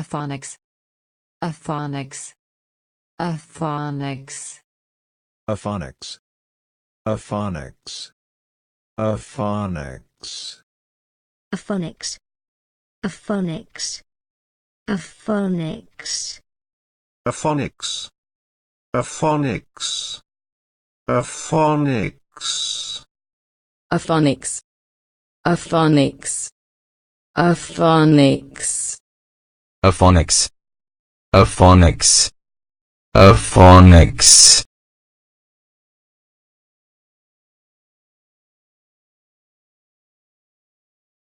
A A A A A Aphonics. A Aphonics. A Aphonics. A Aphonics. A Aphonics. A Aphonics. A Aphonics. A Aphonics. A phonics. A phonics. A phonics.